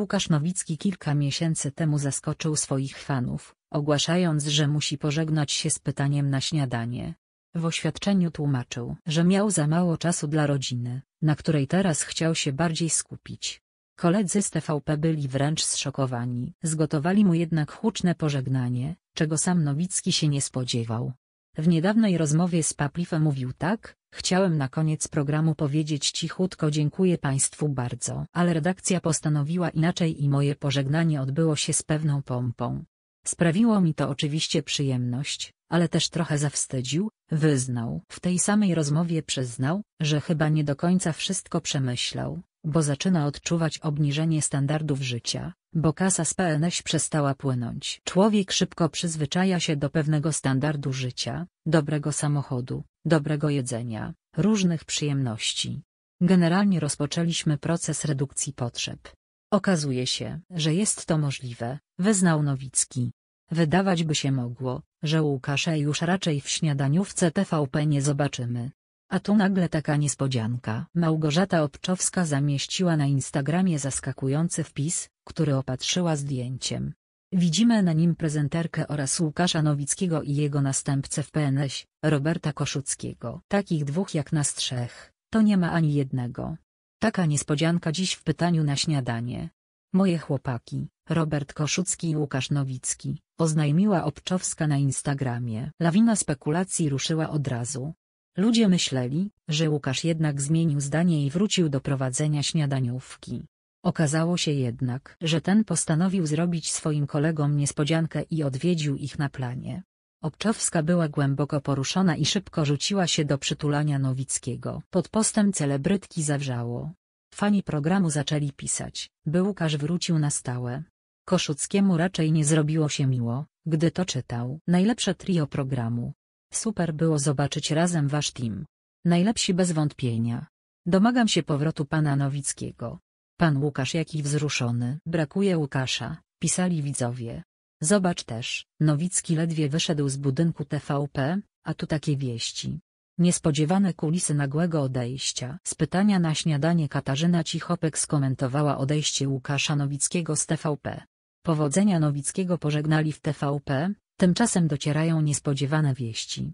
Łukasz Nowicki kilka miesięcy temu zaskoczył swoich fanów, ogłaszając, że musi pożegnać się z pytaniem na śniadanie. W oświadczeniu tłumaczył, że miał za mało czasu dla rodziny, na której teraz chciał się bardziej skupić. Koledzy z TVP byli wręcz zszokowani, zgotowali mu jednak huczne pożegnanie, czego sam Nowicki się nie spodziewał. W niedawnej rozmowie z Paplifem mówił tak, chciałem na koniec programu powiedzieć cichutko dziękuję Państwu bardzo. Ale redakcja postanowiła inaczej i moje pożegnanie odbyło się z pewną pompą. Sprawiło mi to oczywiście przyjemność, ale też trochę zawstydził, wyznał. W tej samej rozmowie przyznał, że chyba nie do końca wszystko przemyślał, bo zaczyna odczuwać obniżenie standardów życia, bo kasa z PNŚ przestała płynąć. Człowiek szybko przyzwyczaja się do pewnego standardu życia, dobrego samochodu, dobrego jedzenia, różnych przyjemności. Generalnie rozpoczęliśmy proces redukcji potrzeb. Okazuje się, że jest to możliwe, wyznał Nowicki. Wydawać by się mogło, że Łukasza już raczej w śniadaniówce TVP nie zobaczymy, a tu nagle taka niespodzianka. Małgorzata Obczowska zamieściła na Instagramie zaskakujący wpis, który opatrzyła zdjęciem. Widzimy na nim prezenterkę oraz Łukasza Nowickiego i jego następcę w PNS Roberta Koszuckiego. Takich dwóch jak nas trzech, to nie ma ani jednego. Taka niespodzianka dziś w pytaniu na śniadanie. Moje chłopaki, Robert Koszucki i Łukasz Nowicki, oznajmiła Obczowska na Instagramie. Lawina spekulacji ruszyła od razu. Ludzie myśleli, że Łukasz jednak zmienił zdanie i wrócił do prowadzenia śniadaniówki. Okazało się jednak, że ten postanowił zrobić swoim kolegom niespodziankę i odwiedził ich na planie. Obczowska była głęboko poruszona i szybko rzuciła się do przytulania Nowickiego. Pod postem celebrytki zawrzało. Fani programu zaczęli pisać, by Łukasz wrócił na stałe. Koszuckiemu raczej nie zrobiło się miło, gdy to czytał. Najlepsze trio programu, Super było zobaczyć razem wasz team. Najlepsi bez wątpienia. Domagam się powrotu pana Nowickiego. Pan Łukasz jaki wzruszony. Brakuje Łukasza, pisali widzowie. Zobacz też, Nowicki ledwie wyszedł z budynku TVP, a tu takie wieści. Niespodziewane kulisy nagłego odejścia. Z pytania na śniadanie Katarzyna Cichopek skomentowała odejście Łukasza Nowickiego z TVP. Powodzenia Nowickiego pożegnali w TVP, Tymczasem docierają niespodziewane wieści.